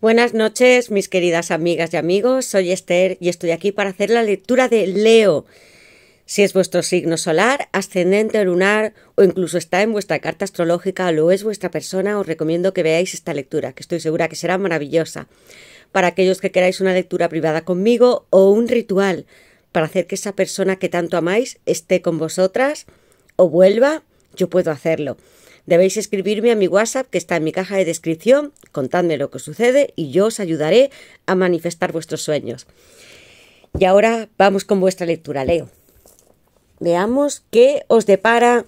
Buenas noches, mis queridas amigas y amigos. Soy Esther y estoy aquí para hacer la lectura de Leo. Si es vuestro signo solar, ascendente o lunar, o incluso está en vuestra carta astrológica o lo es vuestra persona, os recomiendo que veáis esta lectura, que estoy segura que será maravillosa. Para aquellos que queráis una lectura privada conmigo o un ritual para hacer que esa persona que tanto amáis esté con vosotras o vuelva, yo puedo hacerlo. Debéis escribirme a mi WhatsApp que está en mi caja de descripción, contadme lo que sucede y yo os ayudaré a manifestar vuestros sueños. Y ahora vamos con vuestra lectura, Leo. Veamos qué os depara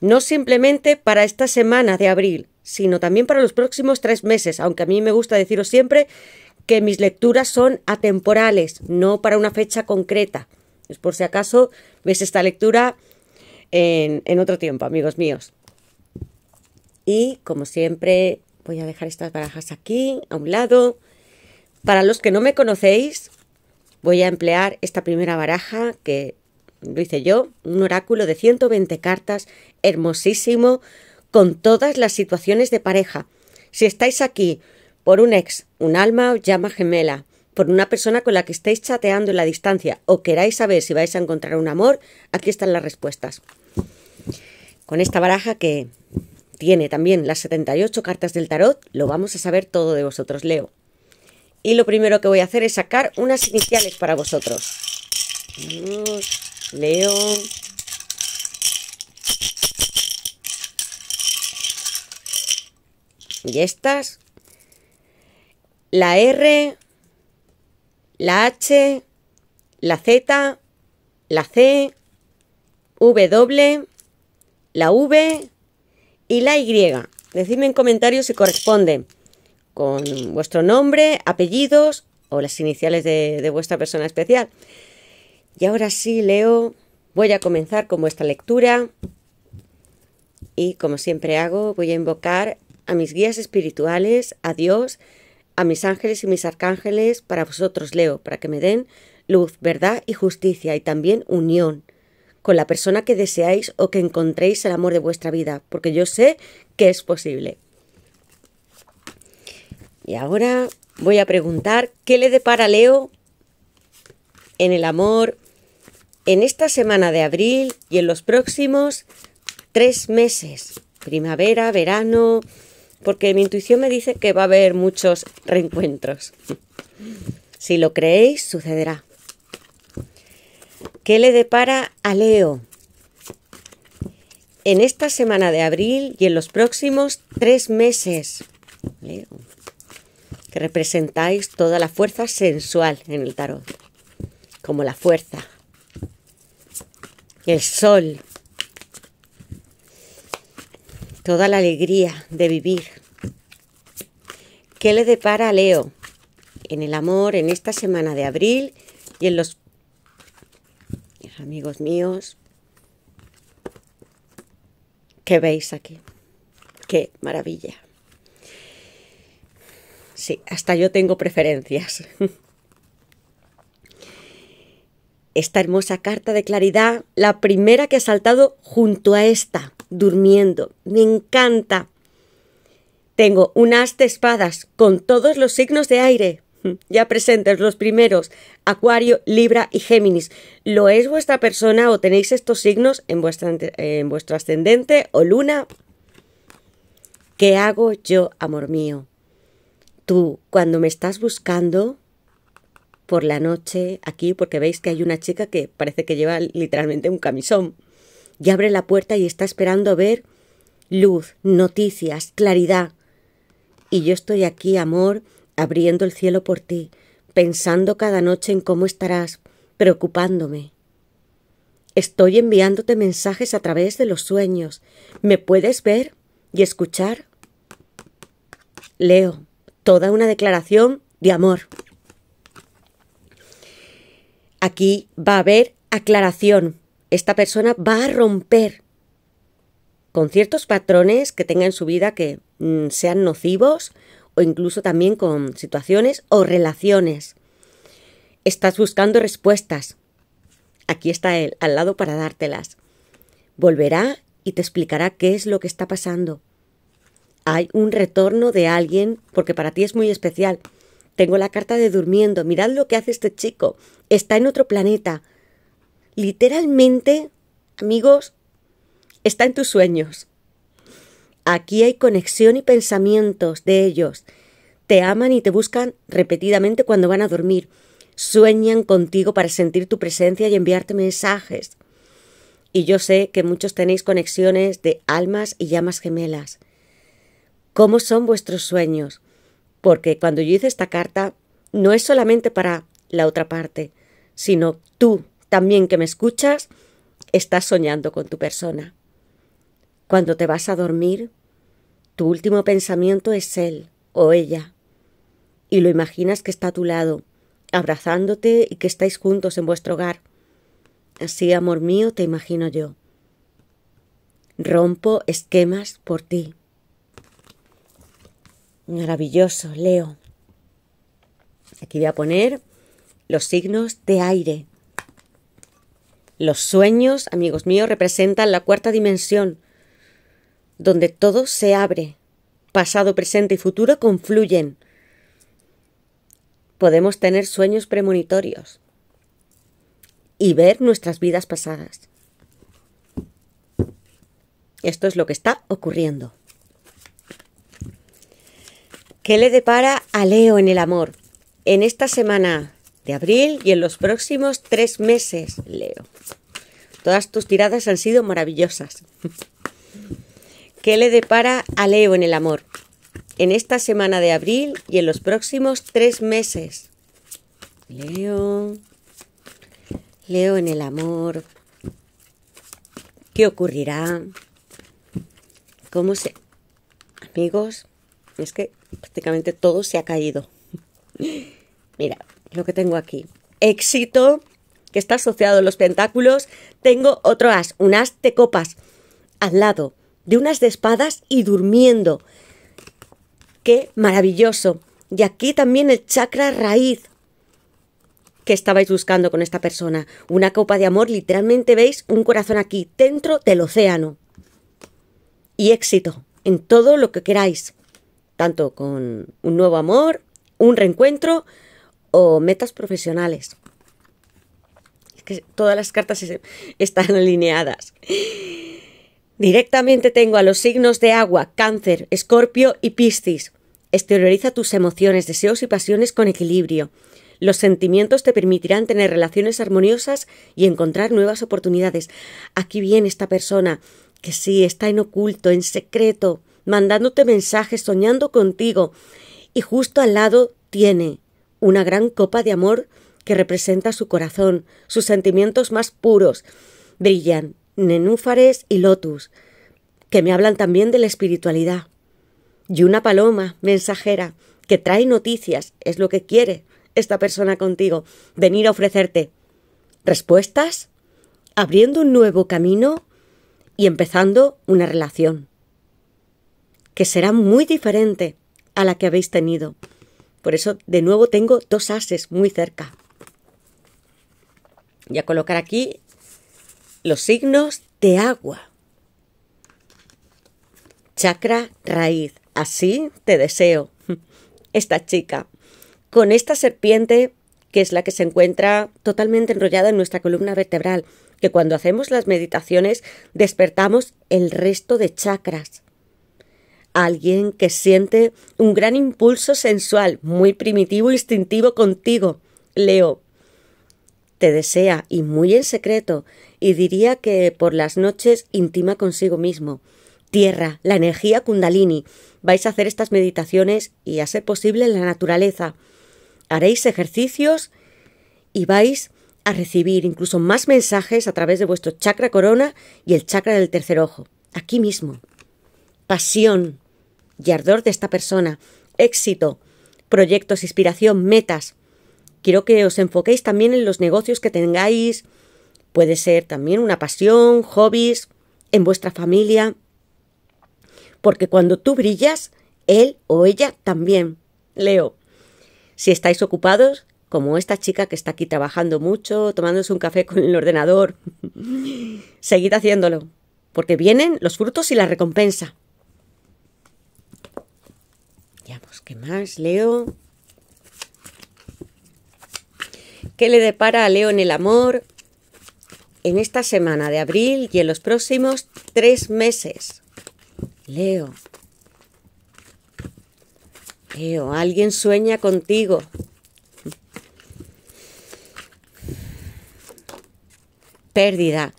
no simplemente para esta semana de abril, sino también para los próximos tres meses, aunque a mí me gusta deciros siempre que mis lecturas son atemporales, no para una fecha concreta. Es por si acaso ves esta lectura en otro tiempo, amigos míos. Y como siempre, voy a dejar estas barajas aquí, a un lado. Para los que no me conocéis, voy a emplear esta primera baraja que lo hice yo, un oráculo de 120 cartas, hermosísimo, con todas las situaciones de pareja. Si estáis aquí por un ex, un alma o llama gemela, por una persona con la que estáis chateando en la distancia o queráis saber si vais a encontrar un amor, aquí están las respuestas. Con esta baraja que tiene también las 78 cartas del tarot, lo vamos a saber todo de vosotros, Leo. Y lo primero que voy a hacer es sacar unas iniciales para vosotros. Leo. Y estas. La R, la H, la Z, la C, W, la V y la Y. Decidme en comentarios si corresponde con vuestro nombre, apellidos o las iniciales de, vuestra persona especial. Y ahora sí, Leo, voy a comenzar con vuestra lectura y como siempre hago, voy a invocar a mis guías espirituales, a Dios, a mis ángeles y mis arcángeles para vosotros, Leo, para que me den luz, verdad y justicia y también unión con la persona que deseáis o que encontréis el amor de vuestra vida, porque yo sé que es posible. Y ahora voy a preguntar qué le depara Leo en el amor en esta semana de abril y en los próximos tres meses, primavera, verano, porque mi intuición me dice que va a haber muchos reencuentros. Si lo creéis, sucederá. ¿Qué le depara a Leo? En esta semana de abril y en los próximos tres meses, que representáis toda la fuerza sensual en el tarot, como la fuerza, el sol, toda la alegría de vivir. ¿Qué le depara a Leo en el amor en esta semana de abril y en los amigos míos, qué veis aquí. Qué maravilla. Sí, hasta yo tengo preferencias. Esta hermosa carta de claridad, la primera que ha saltado junto a esta, durmiendo. Me encanta. Tengo un de espadas con todos los signos de aire ya presentes los primeros, Acuario, Libra y Géminis. ¿Lo es vuestra persona o tenéis estos signos en, en vuestro ascendente o luna? ¿Qué hago yo, amor mío? Tú, cuando me estás buscando por la noche aquí, porque veis que hay una chica que parece que lleva literalmente un camisón, y abre la puerta y está esperando ver luz, noticias, claridad. Y yo estoy aquí, amor, abriendo el cielo por ti, pensando cada noche en cómo estarás, preocupándome. Estoy enviándote mensajes a través de los sueños. ¿Me puedes ver y escuchar? Leo, toda una declaración de amor. Aquí va a haber aclaración. Esta persona va a romper con ciertos patrones que tenga en su vida que mm, sean nocivos o incluso también con situaciones o relaciones. Estás buscando respuestas. Aquí está él al lado para dártelas. Volverá y te explicará qué es lo que está pasando. Hay un retorno de alguien porque para ti es muy especial. Tengo la carta de durmiendo. Mirad lo que hace este chico. Está en otro planeta. Literalmente, amigos, está en tus sueños. Aquí hay conexión y pensamientos de ellos. Te aman y te buscan repetidamente cuando van a dormir. Sueñan contigo para sentir tu presencia y enviarte mensajes. Y yo sé que muchos tenéis conexiones de almas y llamas gemelas. ¿Cómo son vuestros sueños? Porque cuando yo hice esta carta, no es solamente para la otra parte, sino tú también que me escuchas, estás soñando con tu persona. Cuando te vas a dormir, tu último pensamiento es él o ella. Y lo imaginas que está a tu lado, abrazándote y que estáis juntos en vuestro hogar. Así, amor mío, te imagino yo. Rompo esquemas por ti. Maravilloso, Leo. Aquí voy a poner los signos de aire. Los sueños, amigos míos, representan la cuarta dimensión, donde todo se abre, pasado, presente y futuro confluyen. Podemos tener sueños premonitorios y ver nuestras vidas pasadas. Esto es lo que está ocurriendo. ¿Qué le depara a Leo en el amor? En esta semana de abril y en los próximos tres meses, Leo. Todas tus tiradas han sido maravillosas. ¿Qué le depara a Leo en el amor? En esta semana de abril y en los próximos tres meses. Leo. Leo en el amor. ¿Qué ocurrirá? ¿Cómo se...? Amigos, es que prácticamente todo se ha caído. Mira, lo que tengo aquí. Éxito, que está asociado a los pentáculos. Tengo otro as, un as de copas. Al lado de unas de espadas y durmiendo. ¡Qué maravilloso! Y aquí también el chakra raíz que estabais buscando con esta persona. Una copa de amor, literalmente veis un corazón aquí, dentro del océano. Y éxito en todo lo que queráis, tanto con un nuevo amor, un reencuentro o metas profesionales. Es que todas las cartas están alineadas. Directamente tengo a los signos de agua, cáncer, escorpio y piscis. Exterioriza tus emociones, deseos y pasiones con equilibrio. Los sentimientos te permitirán tener relaciones armoniosas y encontrar nuevas oportunidades. Aquí viene esta persona que sí está en oculto, en secreto, mandándote mensajes, soñando contigo. Y justo al lado tiene una gran copa de amor que representa su corazón, sus sentimientos más puros. Brillan nenúfares y lotus, que me hablan también de la espiritualidad. Y una paloma mensajera que trae noticias, es lo que quiere esta persona contigo, venir a ofrecerte respuestas, abriendo un nuevo camino y empezando una relación que será muy diferente a la que habéis tenido. Por eso, de nuevo, tengo dos ases muy cerca. Y a colocar aquí los signos de agua. Chakra raíz, así te deseo. Esta chica, con esta serpiente que es la que se encuentra totalmente enrollada en nuestra columna vertebral, que cuando hacemos las meditaciones despertamos el resto de chakras. Alguien que siente un gran impulso sensual, muy primitivo, e instintivo contigo. Leo, te desea y muy en secreto, y diría que por las noches intima consigo mismo. Tierra, la energía kundalini, vais a hacer estas meditaciones y a ser posible en la naturaleza. Haréis ejercicios y vais a recibir incluso más mensajes a través de vuestro chakra corona y el chakra del tercer ojo, aquí mismo. Pasión y ardor de esta persona, éxito, proyectos, inspiración, metas, Quiero que os enfoquéis también en los negocios que tengáis. Puede ser también una pasión, hobbies, en vuestra familia. Porque cuando tú brillas, él o ella también. Leo. Si estáis ocupados, como esta chica que está aquí trabajando mucho, tomándose un café con el ordenador, seguid haciéndolo, porque vienen los frutos y la recompensa. Ya pues, ¿qué más, Leo? ¿Qué le depara a Leo en el amor en esta semana de abril y en los próximos tres meses? Leo. Leo, alguien sueña contigo. Pérdida.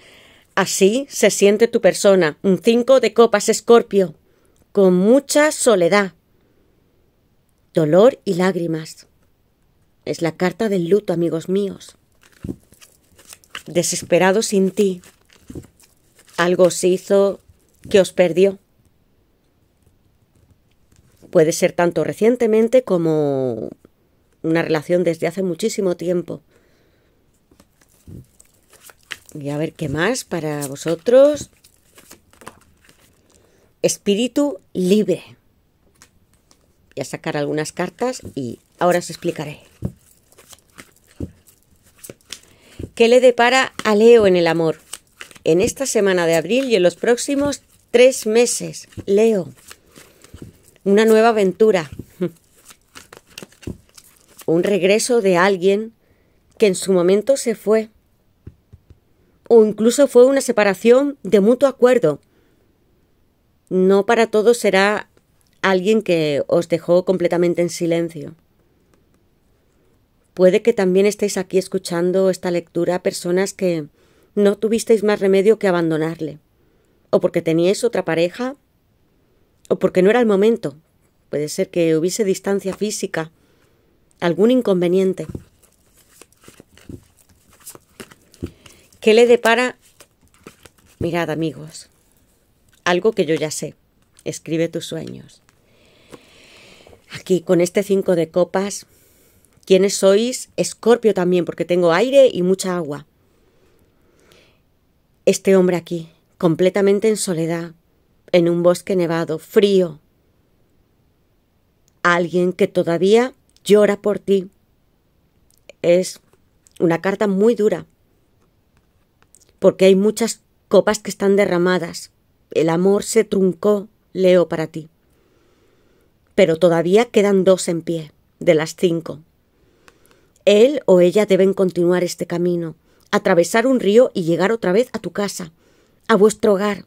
Así se siente tu persona, un 5 de copas escorpio, con mucha soledad, dolor y lágrimas. Es la carta del luto, amigos míos. Desesperado sin ti, algo se hizo que os perdió. Puede ser tanto recientemente como una relación desde hace muchísimo tiempo. Y a ver qué más para vosotros. Espíritu libre. Voy a sacar algunas cartas y Ahora os explicaré. ¿Qué le depara a Leo en el amor? En esta semana de abril y en los próximos tres meses, Leo. Una nueva aventura. Un regreso de alguien que en su momento se fue. O incluso fue una separación de mutuo acuerdo. No para todos será alguien que os dejó completamente en silencio. Puede que también estéis aquí escuchando esta lectura a personas que no tuvisteis más remedio que abandonarle, o porque teníais otra pareja, o porque no era el momento. Puede ser que hubiese distancia física, algún inconveniente. ¿Qué le depara? Mirad amigos, algo que yo ya sé. Escribe tus sueños. Aquí, con este cinco de copas, ¿Quiénes sois? Escorpio también, porque tengo aire y mucha agua. Este hombre aquí, completamente en soledad, en un bosque nevado, frío. Alguien que todavía llora por ti. Es una carta muy dura, porque hay muchas copas que están derramadas. El amor se truncó, Leo, para ti. Pero todavía quedan dos en pie, de las cinco. Él o ella deben continuar este camino, atravesar un río y llegar otra vez a tu casa, a vuestro hogar.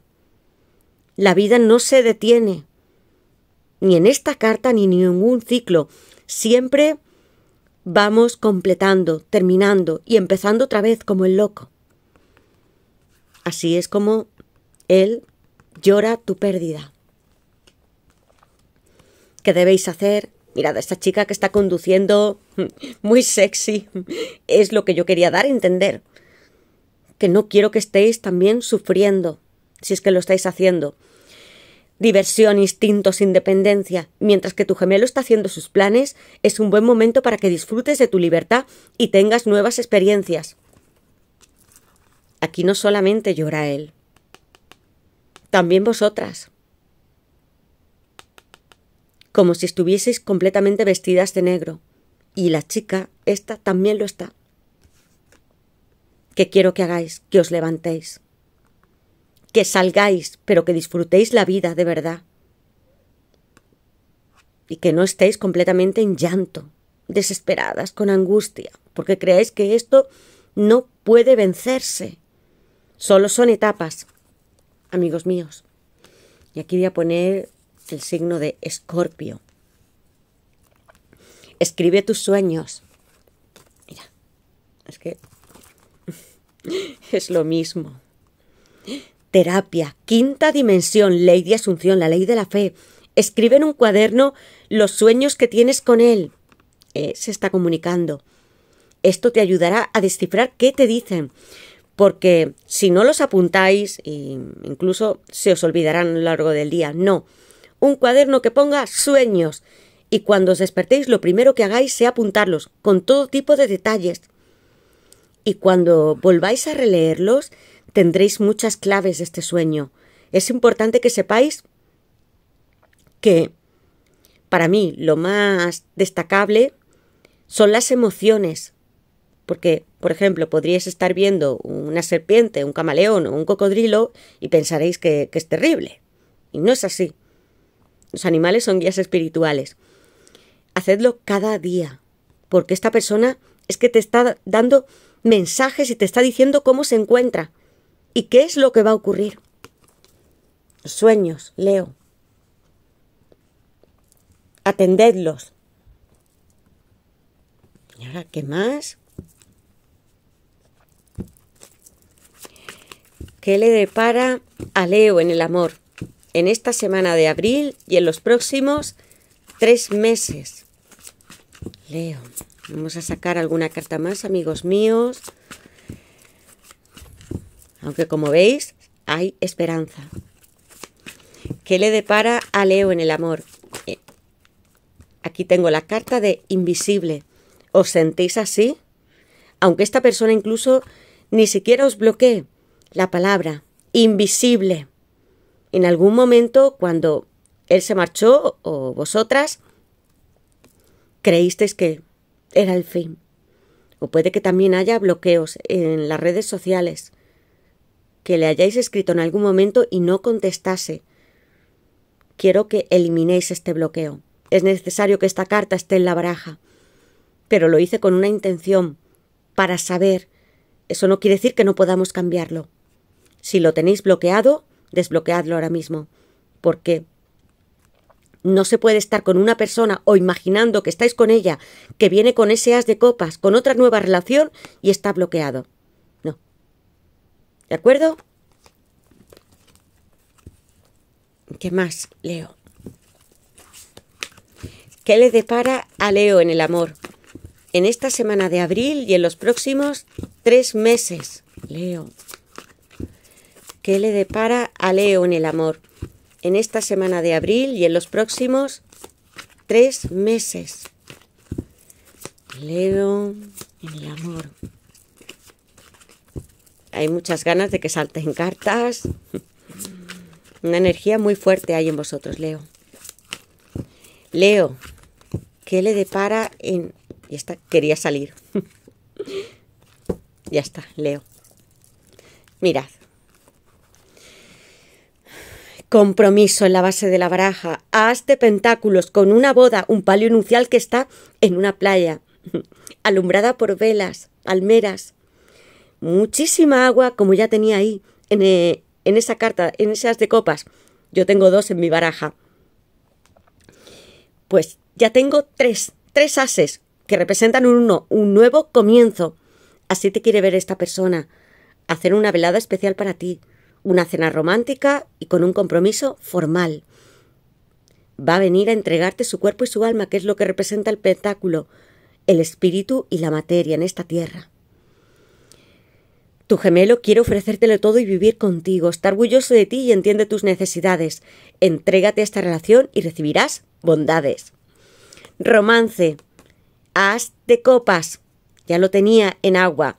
La vida no se detiene, ni en esta carta ni en ningún ciclo. Siempre vamos completando, terminando y empezando otra vez como el loco. Así es como él llora tu pérdida. ¿Qué debéis hacer? Mirad, esta chica que está conduciendo muy sexy es lo que yo quería dar a entender. Que no quiero que estéis también sufriendo, si es que lo estáis haciendo. Diversión, instintos, independencia. Mientras que tu gemelo está haciendo sus planes, es un buen momento para que disfrutes de tu libertad y tengas nuevas experiencias. Aquí no solamente llora él, también vosotras como si estuvieseis completamente vestidas de negro. Y la chica, esta, también lo está. Que quiero que hagáis, que os levantéis. Que salgáis, pero que disfrutéis la vida de verdad. Y que no estéis completamente en llanto, desesperadas, con angustia, porque creáis que esto no puede vencerse. Solo son etapas, amigos míos. Y aquí voy a poner el signo de Escorpio. Escribe tus sueños. Mira, es que es lo mismo. Terapia, quinta dimensión, ley de asunción, la ley de la fe. Escribe en un cuaderno los sueños que tienes con él. Eh, se está comunicando. Esto te ayudará a descifrar qué te dicen, porque si no los apuntáis, incluso se os olvidarán a lo largo del día. No, un cuaderno que ponga sueños y cuando os despertéis lo primero que hagáis sea apuntarlos con todo tipo de detalles. Y cuando volváis a releerlos tendréis muchas claves de este sueño. Es importante que sepáis que para mí lo más destacable son las emociones. Porque, por ejemplo, podríais estar viendo una serpiente, un camaleón o un cocodrilo y pensaréis que, que es terrible. Y no es así los animales son guías espirituales. Hacedlo cada día, porque esta persona es que te está dando mensajes y te está diciendo cómo se encuentra y qué es lo que va a ocurrir. Sueños, Leo. Atendedlos. ¿Y ahora qué más? ¿Qué le depara a Leo en el amor? en esta semana de abril y en los próximos tres meses. Leo, vamos a sacar alguna carta más, amigos míos. Aunque como veis, hay esperanza. ¿Qué le depara a Leo en el amor? Eh, aquí tengo la carta de invisible. ¿Os sentéis así? Aunque esta persona incluso ni siquiera os bloquee la palabra invisible en algún momento cuando él se marchó o vosotras creísteis que era el fin. O puede que también haya bloqueos en las redes sociales, que le hayáis escrito en algún momento y no contestase. Quiero que eliminéis este bloqueo. Es necesario que esta carta esté en la baraja. Pero lo hice con una intención, para saber. Eso no quiere decir que no podamos cambiarlo. Si lo tenéis bloqueado, desbloqueadlo ahora mismo, porque no se puede estar con una persona o imaginando que estáis con ella, que viene con ese as de copas, con otra nueva relación y está bloqueado. No. ¿De acuerdo? ¿Qué más, Leo? ¿Qué le depara a Leo en el amor? En esta semana de abril y en los próximos tres meses, Leo. ¿Qué le depara a Leo en el amor en esta semana de abril y en los próximos tres meses. Leo en el amor. Hay muchas ganas de que salten cartas. Una energía muy fuerte hay en vosotros, Leo. Leo, ¿qué le depara en... y está, quería salir. ya está, Leo. Mirad, compromiso en la base de la baraja, as de pentáculos, con una boda, un palio nupcial que está en una playa, alumbrada por velas, almeras, muchísima agua como ya tenía ahí, en, eh, en esa carta, en esas de copas. Yo tengo dos en mi baraja. Pues ya tengo tres, tres ases que representan un uno, un nuevo comienzo. Así te quiere ver esta persona. Hacer una velada especial para ti una cena romántica y con un compromiso formal. Va a venir a entregarte su cuerpo y su alma, que es lo que representa el pentáculo, el espíritu y la materia en esta tierra. Tu gemelo quiere ofrecértelo todo y vivir contigo. Está orgulloso de ti y entiende tus necesidades. Entrégate a esta relación y recibirás bondades. Romance. Haz de copas. Ya lo tenía en agua.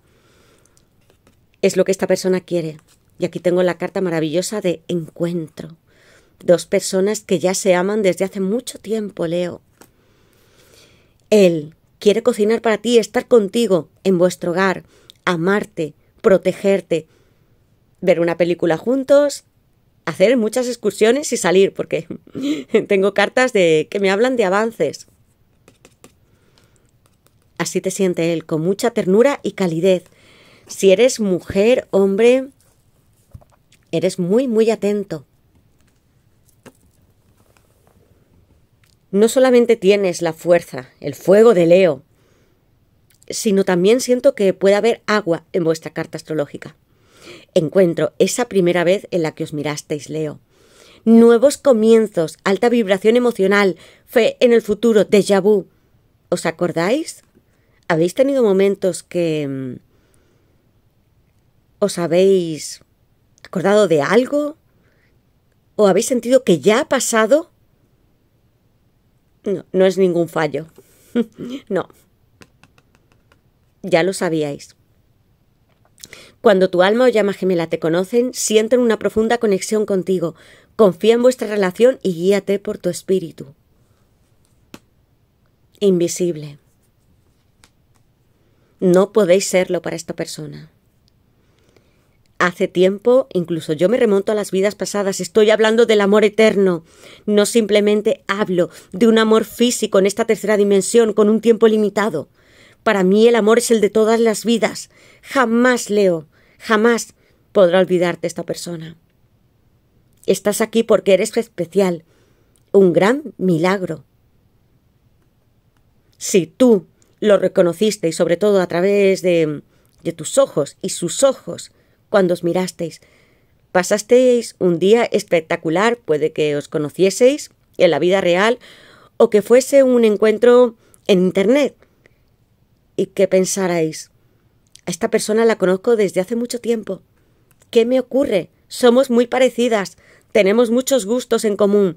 Es lo que esta persona quiere. Y aquí tengo la carta maravillosa de encuentro. Dos personas que ya se aman desde hace mucho tiempo, Leo. Él quiere cocinar para ti, estar contigo en vuestro hogar, amarte, protegerte, ver una película juntos, hacer muchas excursiones y salir, porque tengo cartas de que me hablan de avances. Así te siente él, con mucha ternura y calidez. Si eres mujer, hombre, Eres muy, muy atento. No solamente tienes la fuerza, el fuego de Leo, sino también siento que puede haber agua en vuestra carta astrológica. Encuentro esa primera vez en la que os mirasteis, Leo. Nuevos comienzos, alta vibración emocional, fe en el futuro, déjà vu. ¿Os acordáis? ¿Habéis tenido momentos que mm, os habéis acordado de algo? ¿O habéis sentido que ya ha pasado? No, no es ningún fallo. no. Ya lo sabíais. Cuando tu alma o llama gemela te conocen, sienten una profunda conexión contigo. Confía en vuestra relación y guíate por tu espíritu. Invisible. No podéis serlo para esta persona hace tiempo, incluso yo me remonto a las vidas pasadas, estoy hablando del amor eterno. No simplemente hablo de un amor físico en esta tercera dimensión con un tiempo limitado. Para mí el amor es el de todas las vidas. Jamás, Leo, jamás podrá olvidarte esta persona. Estás aquí porque eres especial. Un gran milagro. Si tú lo reconociste y sobre todo a través de, de tus ojos y sus ojos, cuando os mirasteis. Pasasteis un día espectacular, puede que os conocieseis en la vida real o que fuese un encuentro en Internet. Y qué pensarais, a esta persona la conozco desde hace mucho tiempo. ¿Qué me ocurre? Somos muy parecidas, tenemos muchos gustos en común.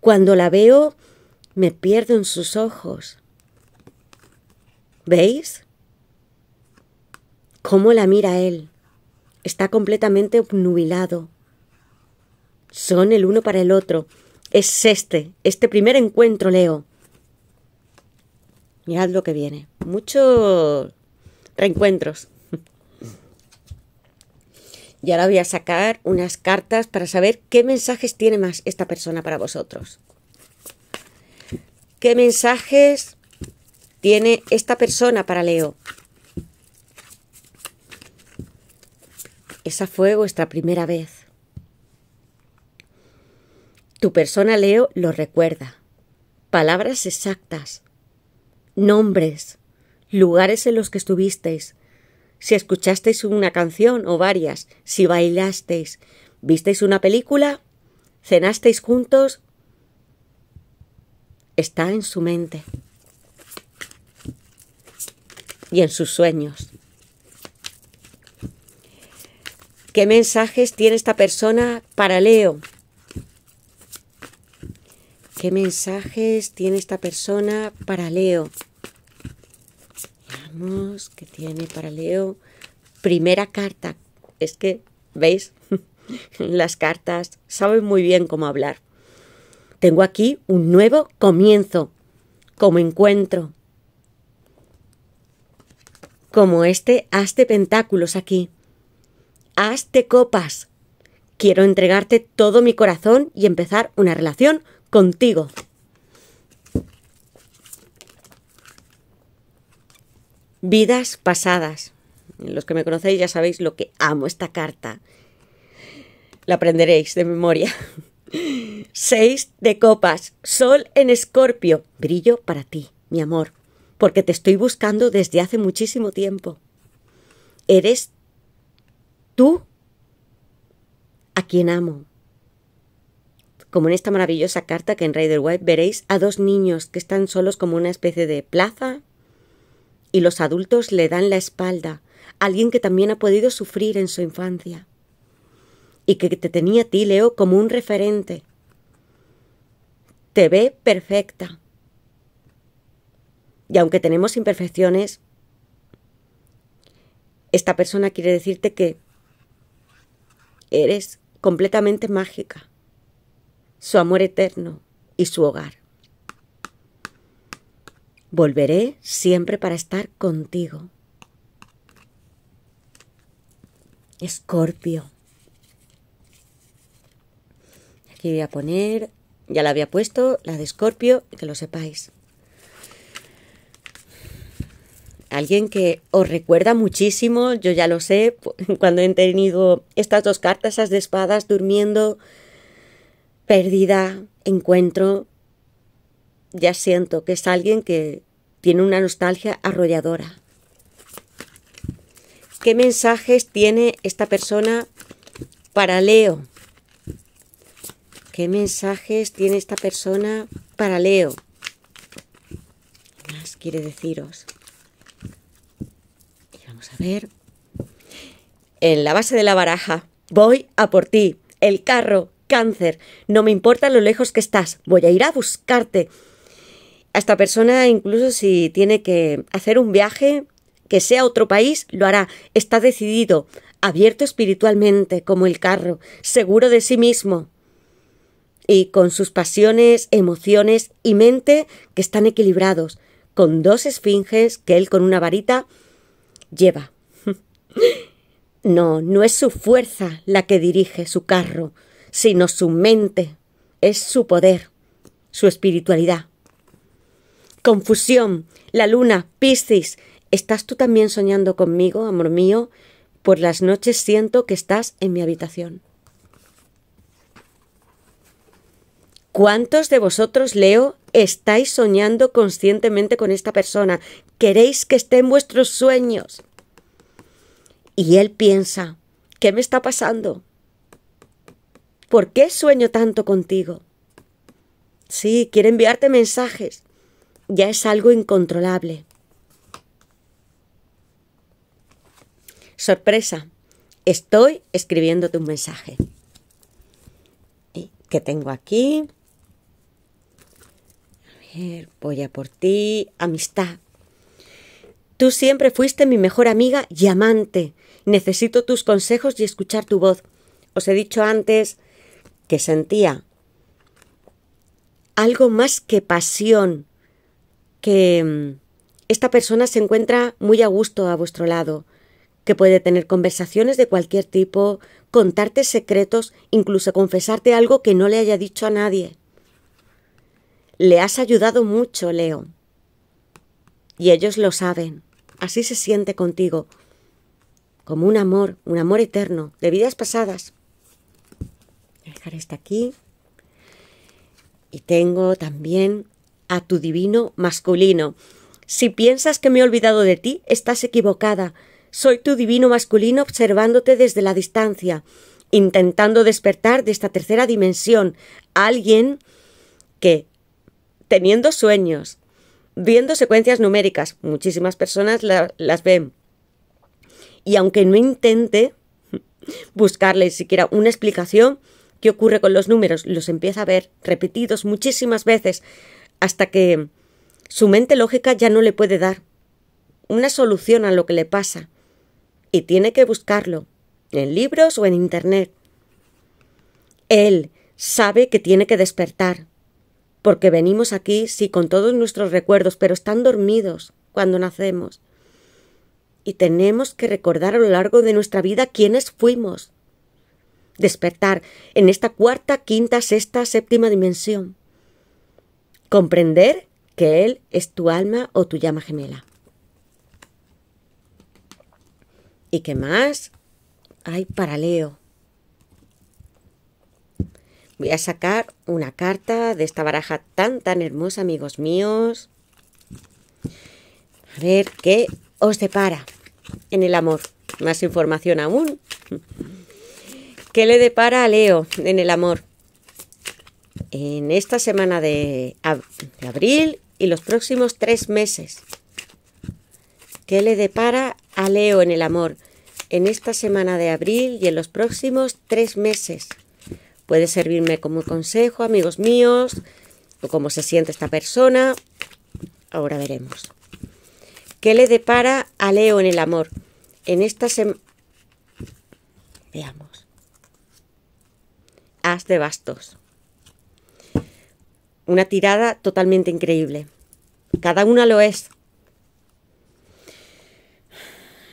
Cuando la veo, me pierdo en sus ojos. ¿Veis? ¿Cómo la mira él? está completamente obnubilado. Son el uno para el otro. Es este, este primer encuentro, Leo. Mirad lo que viene. Muchos reencuentros. Y ahora voy a sacar unas cartas para saber qué mensajes tiene más esta persona para vosotros. ¿Qué mensajes tiene esta persona para Leo? Esa fue vuestra primera vez. Tu persona, Leo, lo recuerda. Palabras exactas, nombres, lugares en los que estuvisteis, si escuchasteis una canción o varias, si bailasteis, visteis una película, cenasteis juntos, está en su mente y en sus sueños. ¿Qué mensajes tiene esta persona para Leo? ¿Qué mensajes tiene esta persona para Leo? Vamos, qué tiene para Leo. Primera carta. Es que, ¿veis? Las cartas saben muy bien cómo hablar. Tengo aquí un nuevo comienzo, como encuentro, como este haz de pentáculos aquí hazte copas. Quiero entregarte todo mi corazón y empezar una relación contigo. Vidas pasadas. Los que me conocéis ya sabéis lo que amo esta carta. La aprenderéis de memoria. Seis de copas. Sol en escorpio. Brillo para ti, mi amor, porque te estoy buscando desde hace muchísimo tiempo. Eres tú a quien amo. Como en esta maravillosa carta que en Rider White veréis a dos niños que están solos como una especie de plaza y los adultos le dan la espalda alguien que también ha podido sufrir en su infancia y que te tenía a ti, Leo, como un referente. Te ve perfecta. Y aunque tenemos imperfecciones, esta persona quiere decirte que Eres completamente mágica. Su amor eterno y su hogar. Volveré siempre para estar contigo. Escorpio. Aquí voy a poner, ya la había puesto, la de Escorpio, que lo sepáis. alguien que os recuerda muchísimo, yo ya lo sé, cuando he tenido estas dos cartas, esas de espadas, durmiendo, perdida encuentro, ya siento que es alguien que tiene una nostalgia arrolladora. ¿Qué mensajes tiene esta persona para Leo? ¿Qué mensajes tiene esta persona para Leo? ¿Qué más quiere deciros? Vamos a ver. En la base de la baraja. Voy a por ti. El carro. Cáncer. No me importa lo lejos que estás. Voy a ir a buscarte. A esta persona, incluso si tiene que hacer un viaje, que sea otro país, lo hará. Está decidido, abierto espiritualmente, como el carro, seguro de sí mismo. Y con sus pasiones, emociones y mente que están equilibrados, con dos esfinges que él con una varita lleva. No, no es su fuerza la que dirige su carro, sino su mente, es su poder, su espiritualidad. Confusión, la luna, Piscis, ¿estás tú también soñando conmigo, amor mío? Por las noches siento que estás en mi habitación. ¿Cuántos de vosotros, Leo, estáis soñando conscientemente con esta persona? ¿Queréis que esté en vuestros sueños? Y él piensa, ¿qué me está pasando? ¿Por qué sueño tanto contigo? Sí, quiere enviarte mensajes. Ya es algo incontrolable. Sorpresa, estoy escribiéndote un mensaje ¿Eh? que tengo aquí voy a por ti, amistad. Tú siempre fuiste mi mejor amiga y amante. Necesito tus consejos y escuchar tu voz. Os he dicho antes que sentía algo más que pasión, que mm, esta persona se encuentra muy a gusto a vuestro lado, que puede tener conversaciones de cualquier tipo, contarte secretos, incluso confesarte algo que no le haya dicho a nadie. Le has ayudado mucho, Leo. Y ellos lo saben. Así se siente contigo. Como un amor, un amor eterno, de vidas pasadas. Voy a dejar aquí. Y tengo también a tu divino masculino. Si piensas que me he olvidado de ti, estás equivocada. Soy tu divino masculino observándote desde la distancia, intentando despertar de esta tercera dimensión a alguien que teniendo sueños, viendo secuencias numéricas. Muchísimas personas las ven. Y aunque no intente buscarle siquiera una explicación, ¿qué ocurre con los números? Los empieza a ver repetidos muchísimas veces hasta que su mente lógica ya no le puede dar una solución a lo que le pasa. Y tiene que buscarlo, en libros o en Internet. Él sabe que tiene que despertar, porque venimos aquí, sí, con todos nuestros recuerdos, pero están dormidos cuando nacemos. Y tenemos que recordar a lo largo de nuestra vida quiénes fuimos. Despertar en esta cuarta, quinta, sexta, séptima dimensión. Comprender que Él es tu alma o tu llama gemela. ¿Y qué más? Hay para Leo. Voy a sacar una carta de esta baraja tan, tan hermosa, amigos míos. A ver qué os depara en el amor. Más información aún. ¿Qué le depara a Leo en el amor? En esta semana de, abril y los próximos tres meses. ¿Qué le depara a Leo en el amor? En esta semana de abril y en los próximos tres meses. Puede servirme como consejo, amigos míos, o cómo se siente esta persona. Ahora veremos. ¿Qué le depara a Leo en el amor? En esta semana... Veamos. As de bastos. Una tirada totalmente increíble. Cada una lo es.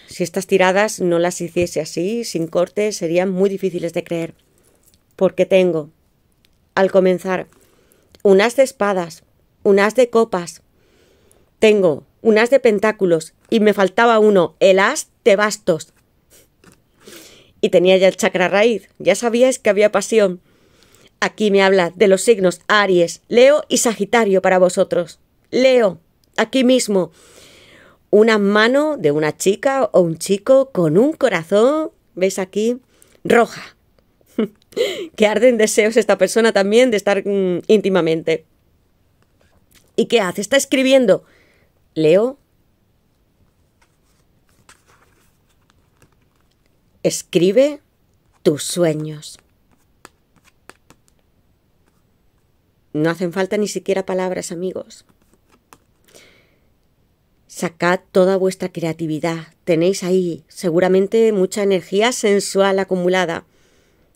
Si estas tiradas no las hiciese así, sin corte, serían muy difíciles de creer porque tengo, al comenzar, unas de espadas, un de copas, tengo un de pentáculos y me faltaba uno, el as de bastos. Y tenía ya el chakra raíz, ya sabíais que había pasión. Aquí me habla de los signos Aries, Leo y Sagitario para vosotros. Leo, aquí mismo. Una mano de una chica o un chico con un corazón, ¿veis aquí? Roja que arden deseos esta persona también de estar mm, íntimamente. ¿Y qué hace? Está escribiendo. Leo. Escribe tus sueños. No hacen falta ni siquiera palabras, amigos. Sacad toda vuestra creatividad. Tenéis ahí seguramente mucha energía sensual acumulada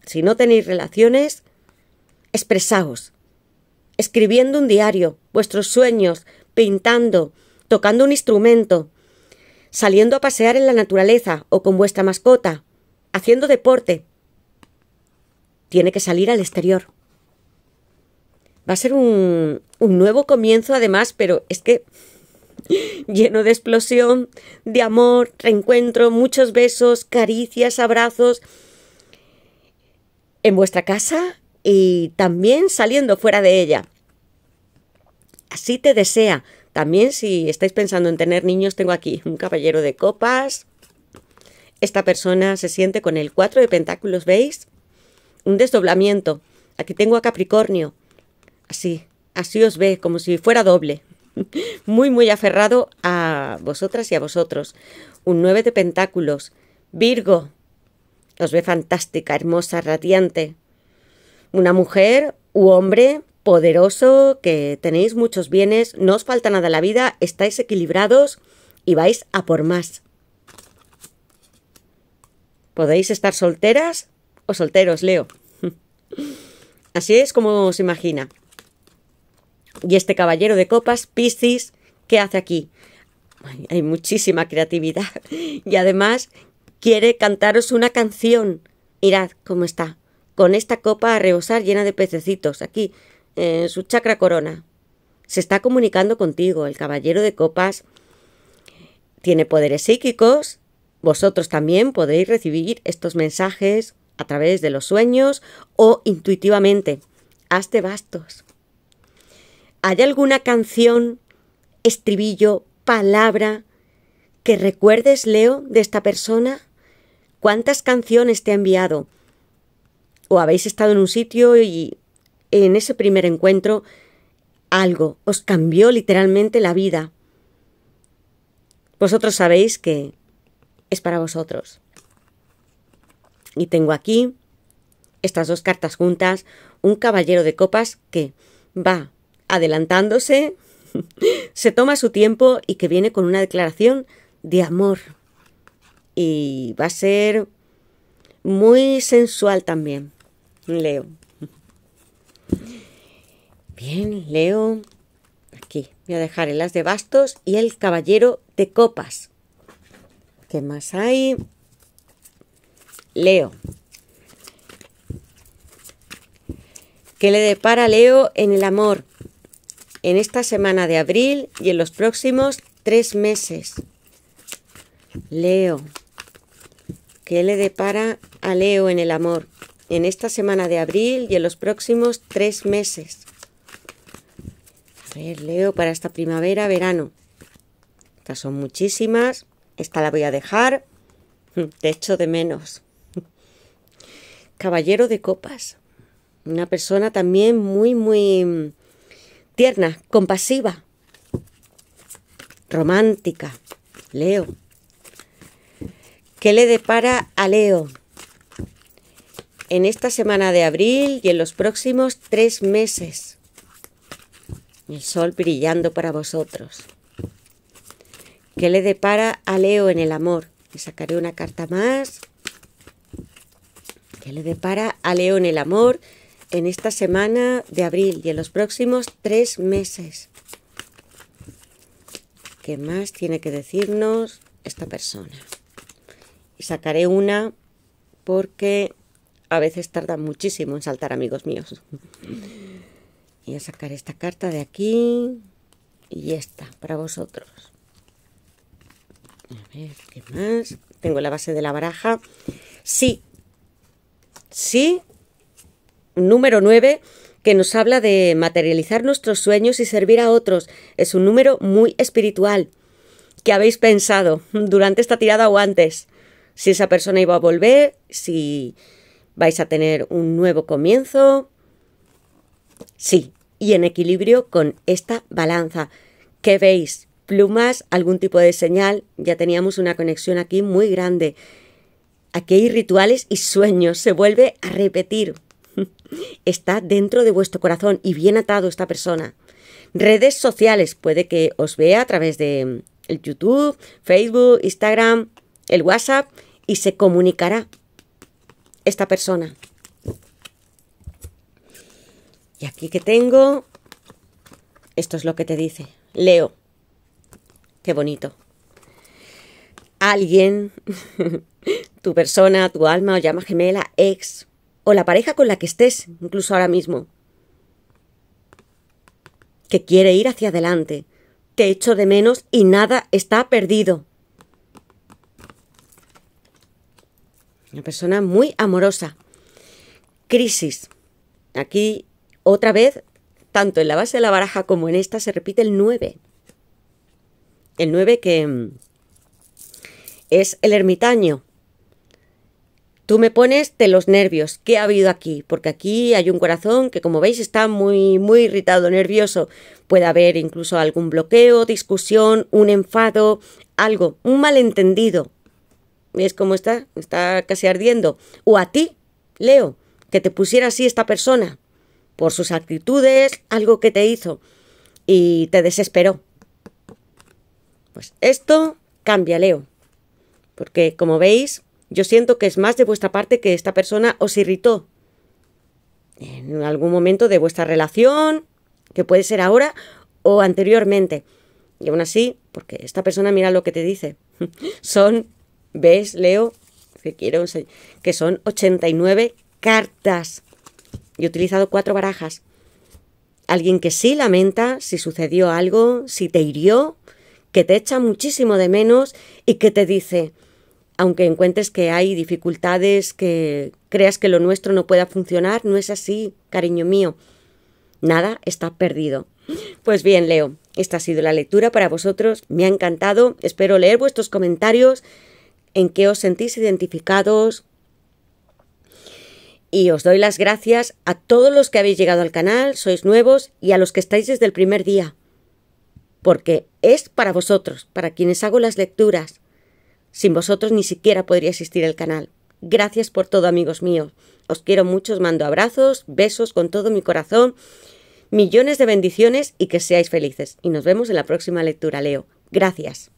si no tenéis relaciones, expresaos, escribiendo un diario, vuestros sueños, pintando, tocando un instrumento, saliendo a pasear en la naturaleza o con vuestra mascota, haciendo deporte. Tiene que salir al exterior. Va a ser un, un nuevo comienzo además, pero es que lleno de explosión, de amor, reencuentro, muchos besos, caricias, abrazos, en vuestra casa y también saliendo fuera de ella. Así te desea. También si estáis pensando en tener niños, tengo aquí un caballero de copas. Esta persona se siente con el 4 de pentáculos, ¿veis? Un desdoblamiento. Aquí tengo a Capricornio. Así, así os ve, como si fuera doble. Muy, muy aferrado a vosotras y a vosotros. Un 9 de pentáculos. Virgo, os ve fantástica, hermosa, radiante. Una mujer u hombre poderoso, que tenéis muchos bienes, no os falta nada en la vida, estáis equilibrados y vais a por más. Podéis estar solteras o solteros, Leo. Así es como os imagina. Y este caballero de copas, Piscis, ¿qué hace aquí? Hay muchísima creatividad y además quiere cantaros una canción. Mirad cómo está, con esta copa a rebosar llena de pececitos, aquí, en su chacra corona. Se está comunicando contigo, el caballero de copas tiene poderes psíquicos. Vosotros también podéis recibir estos mensajes a través de los sueños o intuitivamente. Hazte bastos. ¿Hay alguna canción, estribillo, palabra que recuerdes, Leo, de esta persona? cuántas canciones te ha enviado. O habéis estado en un sitio y en ese primer encuentro algo os cambió literalmente la vida. Vosotros sabéis que es para vosotros. Y tengo aquí estas dos cartas juntas, un caballero de copas que va adelantándose, se toma su tiempo y que viene con una declaración de amor y va a ser muy sensual también, Leo. Bien, Leo. Aquí voy a dejar el as de bastos y el caballero de copas. ¿Qué más hay? Leo. ¿Qué le depara Leo en el amor? En esta semana de abril y en los próximos tres meses. Leo. ¿Qué le depara a Leo en el amor, en esta semana de abril y en los próximos tres meses. A ver, Leo, para esta primavera, verano. Estas son muchísimas. Esta la voy a dejar. Te echo de menos. Caballero de copas. Una persona también muy, muy mm, tierna, compasiva, romántica. Leo. ¿Qué le depara a Leo? En esta semana de abril y en los próximos tres meses. El sol brillando para vosotros. ¿Qué le depara a Leo en el amor? Le sacaré una carta más. ¿Qué le depara a Leo en el amor en esta semana de abril y en los próximos tres meses? ¿Qué más tiene que decirnos esta persona? sacaré una porque a veces tarda muchísimo en saltar, amigos míos. Y a sacar esta carta de aquí y esta para vosotros. A ver, ¿qué más? Tengo la base de la baraja. Sí, sí, número 9 que nos habla de materializar nuestros sueños y servir a otros. Es un número muy espiritual. ¿Qué habéis pensado durante esta tirada o antes? si esa persona iba a volver, si vais a tener un nuevo comienzo. Sí, y en equilibrio con esta balanza. ¿Qué veis? Plumas, algún tipo de señal. Ya teníamos una conexión aquí muy grande. Aquí hay rituales y sueños. Se vuelve a repetir. Está dentro de vuestro corazón y bien atado esta persona. Redes sociales. Puede que os vea a través de mm, el YouTube, Facebook, Instagram, el WhatsApp y se comunicará esta persona. Y aquí que tengo, esto es lo que te dice. Leo. Qué bonito. Alguien, tu persona, tu alma o llama gemela, ex, o la pareja con la que estés, incluso ahora mismo, que quiere ir hacia adelante, te echo de menos y nada está perdido. una persona muy amorosa. Crisis. Aquí, otra vez, tanto en la base de la baraja como en esta se repite el 9. El 9 que mm, es el ermitaño. Tú me pones de los nervios. ¿Qué ha habido aquí? Porque aquí hay un corazón que, como veis, está muy, muy irritado, nervioso. Puede haber incluso algún bloqueo, discusión, un enfado, algo, un malentendido, es como está, está casi ardiendo. O a ti, Leo, que te pusiera así esta persona por sus actitudes, algo que te hizo y te desesperó. Pues esto cambia, Leo. Porque como veis, yo siento que es más de vuestra parte que esta persona os irritó en algún momento de vuestra relación, que puede ser ahora o anteriormente. Y aún así, porque esta persona mira lo que te dice. Son ¿Ves, Leo? Que quiero Que son 89 cartas. y he utilizado cuatro barajas. Alguien que sí lamenta si sucedió algo, si te hirió, que te echa muchísimo de menos y que te dice, aunque encuentres que hay dificultades, que creas que lo nuestro no pueda funcionar, no es así, cariño mío. Nada está perdido. Pues bien, Leo, esta ha sido la lectura para vosotros. Me ha encantado. Espero leer vuestros comentarios en qué os sentís identificados. Y os doy las gracias a todos los que habéis llegado al canal, sois nuevos y a los que estáis desde el primer día. Porque es para vosotros, para quienes hago las lecturas. Sin vosotros ni siquiera podría existir el canal. Gracias por todo, amigos míos. Os quiero mucho, os mando abrazos, besos con todo mi corazón, millones de bendiciones y que seáis felices. Y nos vemos en la próxima lectura, Leo. Gracias.